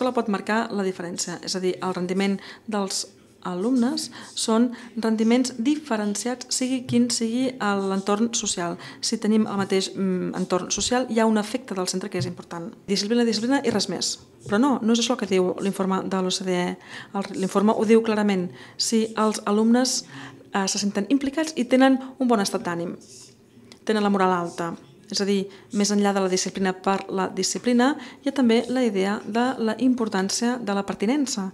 l'escola pot marcar la diferència, és a dir, el rendiment dels alumnes són rendiments diferenciats, sigui quin sigui l'entorn social. Si tenim el mateix mm, entorn social, hi ha un efecte del centre que és important. Disciplina, disciplina i res més. Però no, no és això el que diu l'informe de l'OCDE. L'informe ho diu clarament. Si els alumnes eh, se senten implicats i tenen un bon estat d'ànim, tenen la moral alta, és a dir, més enllà de la disciplina per la disciplina, hi ha també la idea de la importància de la pertinença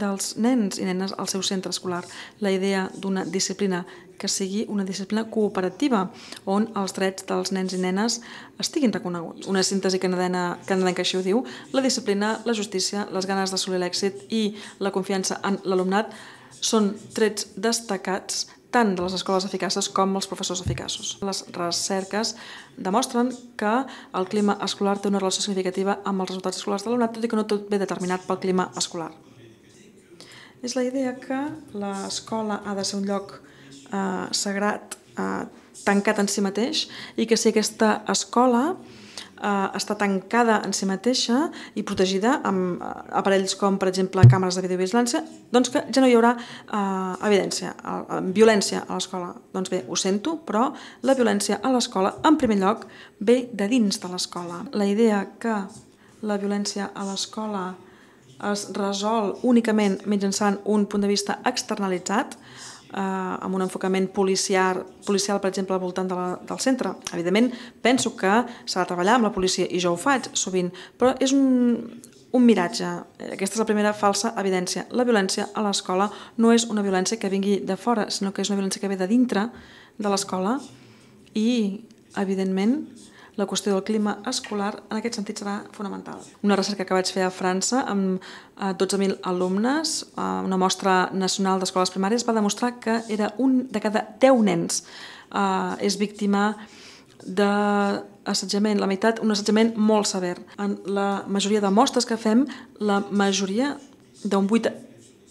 dels nens i nenes al seu centre escolar. La idea d'una disciplina que sigui una disciplina cooperativa, on els drets dels nens i nenes estiguin reconeguts. Una síntesi canadena, canadenca així ho diu, la disciplina, la justícia, les ganes d'assolir l'èxit i la confiança en l'alumnat són trets destacats tant de les escoles eficaces com els professors eficaços. Les recerques demostren que el clima escolar té una relació significativa amb els resultats escolars de l'alumnat, tot i que no tot ve determinat pel clima escolar. És la idea que l'escola ha de ser un lloc eh, sagrat, eh, tancat en si mateix, i que si aquesta escola eh, està tancada en si mateixa i protegida amb eh, aparells com, per exemple, càmeres de videovigilància, doncs que ja no hi haurà eh, evidència, eh, violència a l'escola. Doncs bé, ho sento, però la violència a l'escola, en primer lloc, ve de dins de l'escola. La idea que la violència a l'escola es resol únicament mitjançant un punt de vista externalitzat, eh, amb un enfocament policial, policial per exemple, al voltant de la, del centre. Evidentment, penso que s'ha de treballar amb la policia, i jo ho faig sovint, però és un, un miratge. Eh, aquesta és la primera falsa evidència. La violència a l'escola no és una violència que vingui de fora, sinó que és una violència que ve de dintre de l'escola i, evidentment, la qüestió del clima escolar en aquest sentit serà fonamental. Una recerca que vaig fer a França amb 12.000 eh, alumnes, eh, una mostra nacional d'escoles primàries, va demostrar que era un de cada 10 nens eh, és víctima d'assetjament, la meitat un assetjament molt sever. En la majoria de mostres que fem, la majoria d'un 8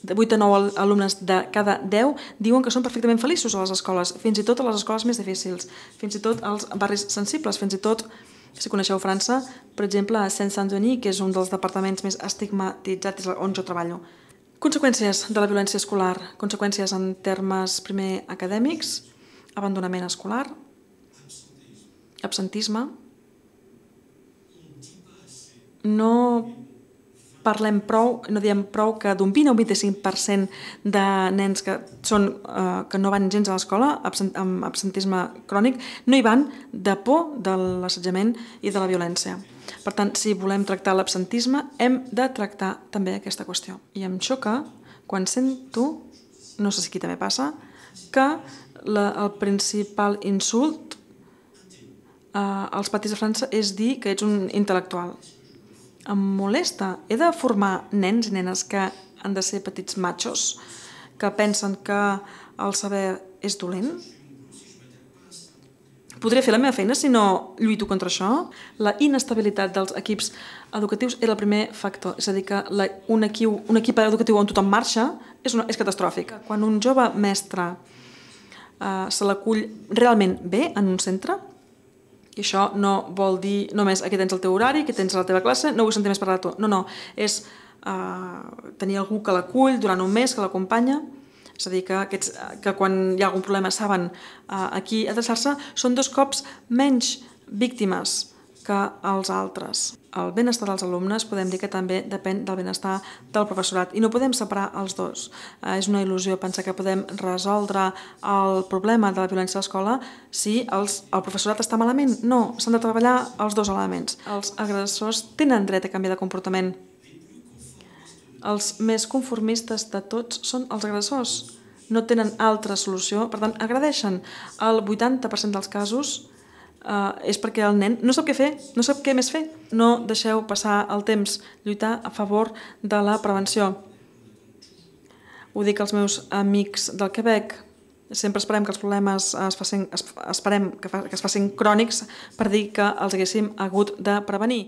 de 8 a 9 alumnes de cada 10 diuen que són perfectament feliços a les escoles, fins i tot a les escoles més difícils, fins i tot als barris sensibles, fins i tot, si coneixeu França, per exemple, a Saint-Saint-Denis, que és un dels departaments més estigmatitzats on jo treballo. Conseqüències de la violència escolar, conseqüències en termes primer acadèmics, abandonament escolar, absentisme, no parlem prou, no diem prou que d'un 20 o 25% de nens que, són, eh, que no van gens a l'escola absent, amb absentisme crònic no hi van de por de l'assetjament i de la violència. Per tant, si volem tractar l'absentisme, hem de tractar també aquesta qüestió. I em xoca quan sento, no sé si aquí també passa, que la, el principal insult eh, als patis de França és dir que ets un intel·lectual em molesta. He de formar nens i nenes que han de ser petits machos, que pensen que el saber és dolent? Podré fer la meva feina si no lluito contra això? La inestabilitat dels equips educatius era el primer factor, és a dir, que la, un, equip, un equip educatiu on tothom marxa és, una, és catastròfic. Quan un jove mestre eh, se l'acull realment bé en un centre, i això no vol dir només que tens el teu horari, que tens la teva classe, no vull sentir més parlar de tu. No, no, és uh, tenir algú que l'acull durant un mes, que l'acompanya, és a dir, que, aquests, que quan hi ha algun problema saben uh, eh, aquí adreçar-se, són dos cops menys víctimes que els altres. El benestar dels alumnes podem dir que també depèn del benestar del professorat i no podem separar els dos. Eh, és una il·lusió pensar que podem resoldre el problema de la violència a l'escola si els, el professorat està malament. No, s'han de treballar els dos elements. Els agressors tenen dret a canviar de comportament. Els més conformistes de tots són els agressors. No tenen altra solució, per tant, agradeixen. El 80% dels casos Uh, és perquè el nen no sap què fer, no sap què més fer. No deixeu passar el temps, lluitar a favor de la prevenció. Ho dic als meus amics del Quebec, sempre esperem que els problemes es facin, esperem que, fa, que es facin crònics per dir que els haguéssim hagut de prevenir.